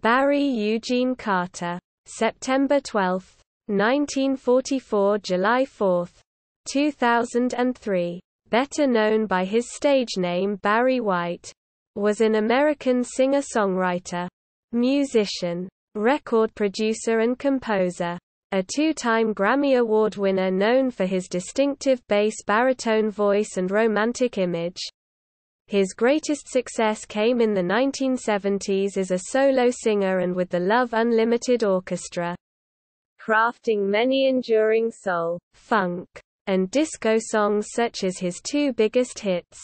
Barry Eugene Carter. September 12, 1944 July 4, 2003, better known by his stage name Barry White, was an American singer-songwriter, musician, record producer and composer. A two-time Grammy Award winner known for his distinctive bass baritone voice and romantic image. His greatest success came in the 1970s as a solo singer and with the Love Unlimited Orchestra. Crafting many enduring soul, funk, and disco songs such as his two biggest hits,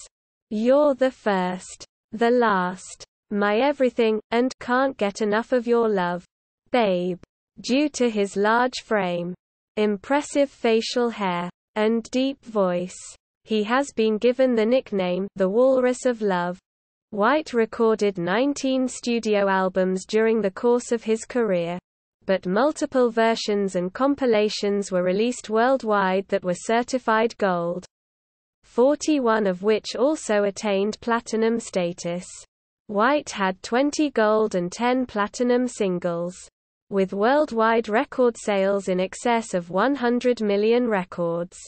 You're the First, The Last, My Everything, and Can't Get Enough of Your Love, Babe. Due to his large frame, impressive facial hair, and deep voice, he has been given the nickname the Walrus of Love. White recorded 19 studio albums during the course of his career. But multiple versions and compilations were released worldwide that were certified gold. 41 of which also attained platinum status. White had 20 gold and 10 platinum singles. With worldwide record sales in excess of 100 million records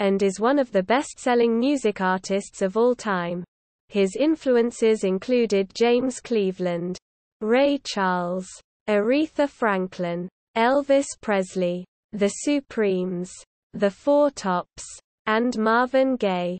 and is one of the best-selling music artists of all time. His influences included James Cleveland, Ray Charles, Aretha Franklin, Elvis Presley, The Supremes, The Four Tops, and Marvin Gaye.